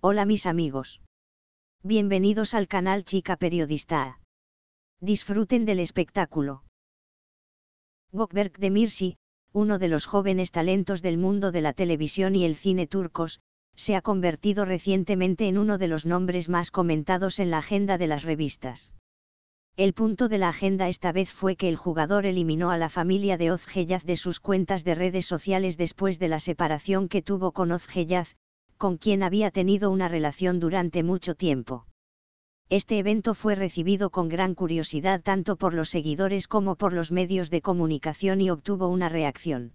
Hola mis amigos. Bienvenidos al canal Chica Periodista. Disfruten del espectáculo. de Demirci, uno de los jóvenes talentos del mundo de la televisión y el cine turcos, se ha convertido recientemente en uno de los nombres más comentados en la agenda de las revistas. El punto de la agenda esta vez fue que el jugador eliminó a la familia de Ozgeyaz de sus cuentas de redes sociales después de la separación que tuvo con Ozgeyaz, con quien había tenido una relación durante mucho tiempo. Este evento fue recibido con gran curiosidad tanto por los seguidores como por los medios de comunicación y obtuvo una reacción.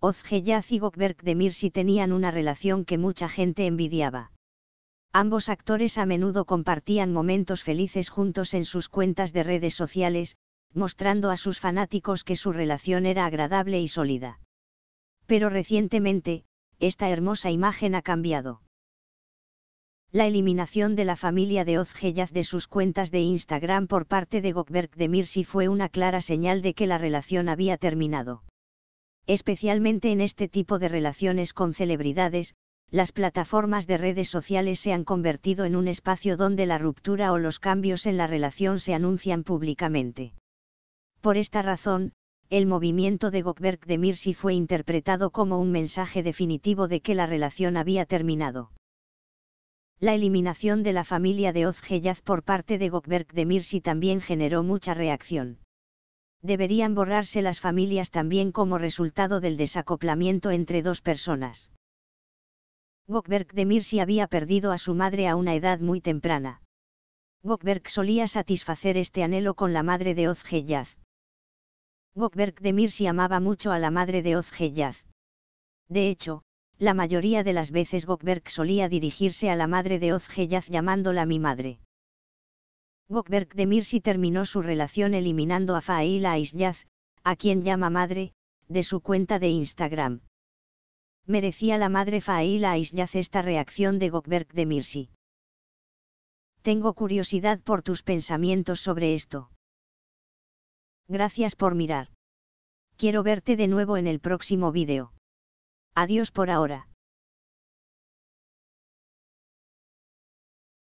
ozge y Gokberg de Mirsi tenían una relación que mucha gente envidiaba. Ambos actores a menudo compartían momentos felices juntos en sus cuentas de redes sociales, mostrando a sus fanáticos que su relación era agradable y sólida. Pero recientemente, esta hermosa imagen ha cambiado. La eliminación de la familia de Ozgeyaz de sus cuentas de Instagram por parte de Gokberg de Mirsi fue una clara señal de que la relación había terminado. Especialmente en este tipo de relaciones con celebridades, las plataformas de redes sociales se han convertido en un espacio donde la ruptura o los cambios en la relación se anuncian públicamente. Por esta razón, el movimiento de Gokberg de Mirsi fue interpretado como un mensaje definitivo de que la relación había terminado. La eliminación de la familia de Ozgeyaz por parte de Gokberg de Mirsi también generó mucha reacción. Deberían borrarse las familias también como resultado del desacoplamiento entre dos personas. Gokberg de Mirsi había perdido a su madre a una edad muy temprana. Gokberg solía satisfacer este anhelo con la madre de Ozgeyaz. Gokberg de Mirsi amaba mucho a la madre de Ozgeyaz. De hecho, la mayoría de las veces Gokberg solía dirigirse a la madre de Ozgeyaz llamándola mi madre. Gokberg de Mirsi terminó su relación eliminando a Faila Aisyaz, a quien llama madre, de su cuenta de Instagram. Merecía la madre Faila Aisyaz esta reacción de Gokberg de Mirsi. Tengo curiosidad por tus pensamientos sobre esto. Gracias por mirar. Quiero verte de nuevo en el próximo video. Adiós por ahora.